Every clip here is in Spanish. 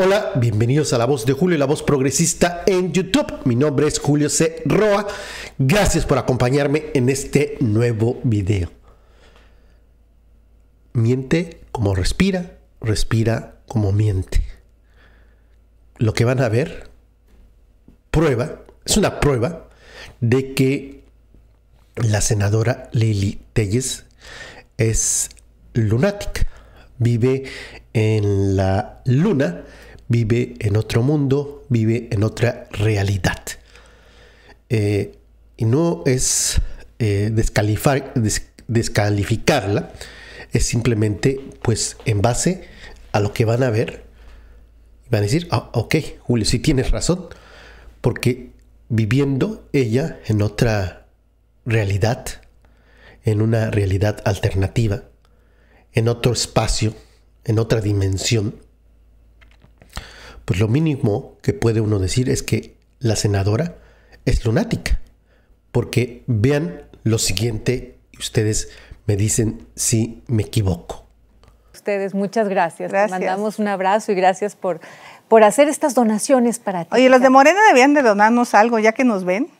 Hola, bienvenidos a La Voz de Julio, La Voz Progresista en YouTube. Mi nombre es Julio C. Roa. Gracias por acompañarme en este nuevo video. Miente como respira, respira como miente. Lo que van a ver, prueba, es una prueba de que la senadora Lili Telles es lunática. Vive en la luna vive en otro mundo, vive en otra realidad. Eh, y no es eh, descalificarla, es simplemente pues en base a lo que van a ver, van a decir, ah, ok, Julio, sí tienes razón, porque viviendo ella en otra realidad, en una realidad alternativa, en otro espacio, en otra dimensión, pues lo mínimo que puede uno decir es que la senadora es lunática. Porque vean lo siguiente, ustedes me dicen si me equivoco. Ustedes, muchas gracias. gracias. mandamos un abrazo y gracias por, por hacer estas donaciones para ti. Oye, los de Morena debían de donarnos algo, ya que nos ven.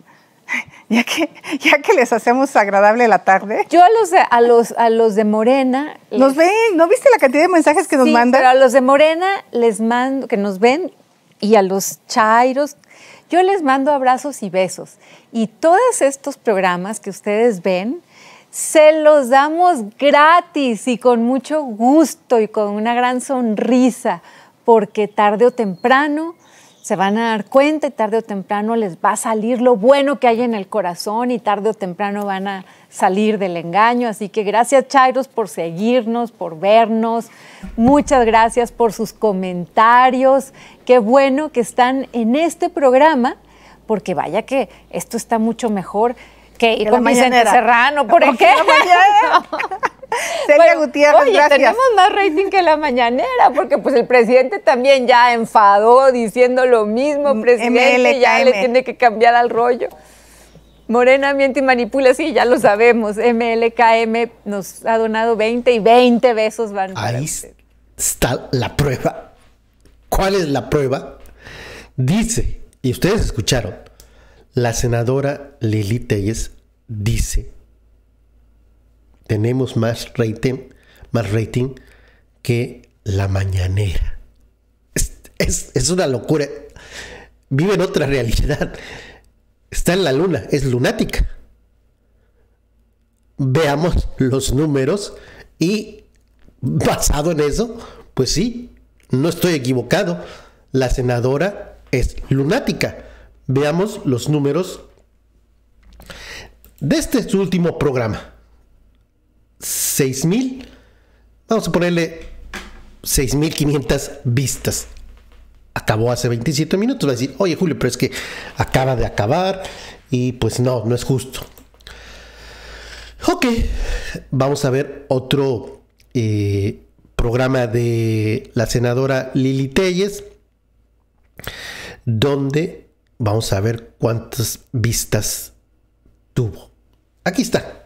ya que, ya que les hacemos agradable la tarde. Yo a los de, a los, a los de Morena. Nos ven, ¿no viste la cantidad de mensajes que nos mandan? Pero a los de Morena les mando, que nos ven, y a los Chairos, yo les mando abrazos y besos. Y todos estos programas que ustedes ven, se los damos gratis y con mucho gusto y con una gran sonrisa, porque tarde o temprano se van a dar cuenta y tarde o temprano les va a salir lo bueno que hay en el corazón y tarde o temprano van a salir del engaño. Así que gracias Chairos por seguirnos, por vernos. Muchas gracias por sus comentarios. Qué bueno que están en este programa, porque vaya que esto está mucho mejor que ir con Vicente Serrano. ¿Por qué? Gutiérrez, Oye, gracias. tenemos más rating que la mañanera, porque pues el presidente también ya enfadó diciendo lo mismo, presidente, ya le tiene que cambiar al rollo. Morena miente y manipula, sí, ya lo sabemos. MLKM nos ha donado 20 y 20 besos van. Ahí está la prueba. ¿Cuál es la prueba? Dice, y ustedes escucharon, la senadora Lili Telles dice tenemos más rating, más rating que la mañanera. Es, es una locura. Vive en otra realidad. Está en la luna, es lunática. Veamos los números y basado en eso, pues sí, no estoy equivocado. La senadora es lunática. Veamos los números de este último programa. 6.000, vamos a ponerle 6.500 vistas. Acabó hace 27 minutos. Va a decir, oye Julio, pero es que acaba de acabar y pues no, no es justo. Ok, vamos a ver otro eh, programa de la senadora Lili Telles, donde vamos a ver cuántas vistas tuvo. Aquí está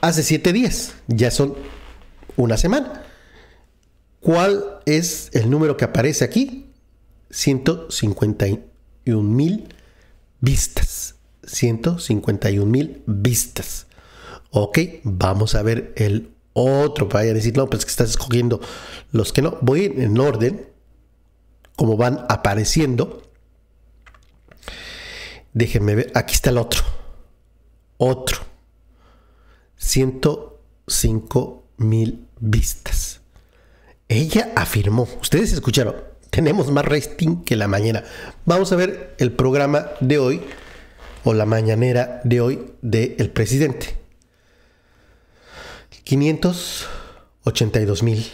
hace siete días, ya son una semana. ¿Cuál es el número que aparece aquí? 151 mil vistas. 151 mil vistas. Ok, vamos a ver el otro. Vaya a decir, no, pues que estás escogiendo los que no. Voy en orden, como van apareciendo. Déjenme ver, aquí está el otro. Otro. 105 mil vistas. Ella afirmó, ustedes escucharon, tenemos más rating que la mañana. Vamos a ver el programa de hoy o la mañanera de hoy del el presidente. 582 mil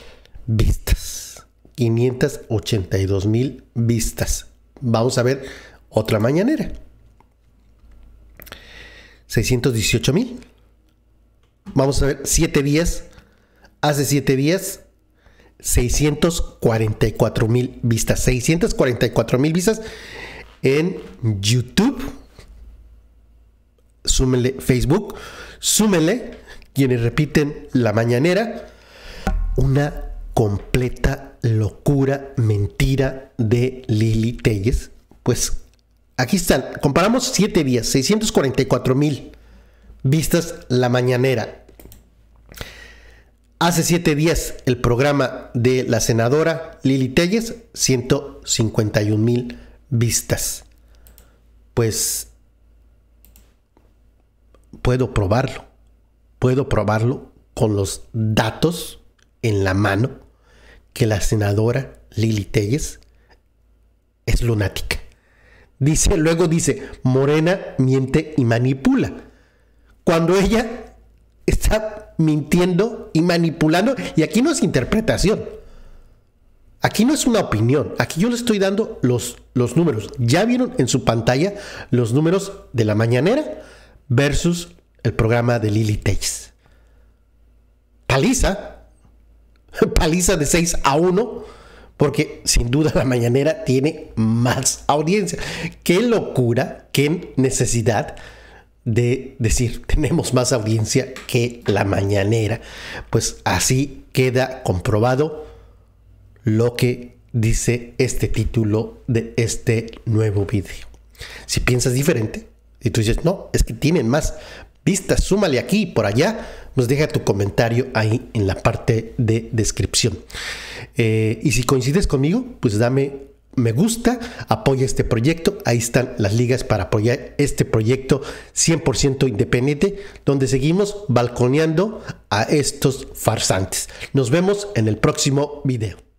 vistas. 582 mil vistas. Vamos a ver otra mañanera. 618 mil. Vamos a ver, 7 días. Hace 7 días, 644 mil vistas. 644 mil vistas en YouTube. Súmenle Facebook. Súmenle quienes repiten la mañanera. Una completa locura, mentira de Lili Telles. Pues aquí están. Comparamos 7 días, 644 mil vistas la mañanera. Hace siete días el programa de la senadora Lili Telles, 151 mil vistas. Pues puedo probarlo, puedo probarlo con los datos en la mano que la senadora Lili Telles es lunática. Dice, luego dice, Morena miente y manipula cuando ella está mintiendo y manipulando. Y aquí no es interpretación. Aquí no es una opinión. Aquí yo le estoy dando los, los números. Ya vieron en su pantalla los números de la mañanera versus el programa de Lily Takes. Paliza. Paliza de 6 a 1. Porque sin duda la mañanera tiene más audiencia. Qué locura, qué necesidad de decir tenemos más audiencia que la mañanera. Pues así queda comprobado lo que dice este título de este nuevo video. Si piensas diferente y tú dices, no, es que tienen más vistas, súmale aquí y por allá, Nos pues deja tu comentario ahí en la parte de descripción. Eh, y si coincides conmigo, pues dame me gusta, apoya este proyecto. Ahí están las ligas para apoyar este proyecto 100% independiente, donde seguimos balconeando a estos farsantes. Nos vemos en el próximo video.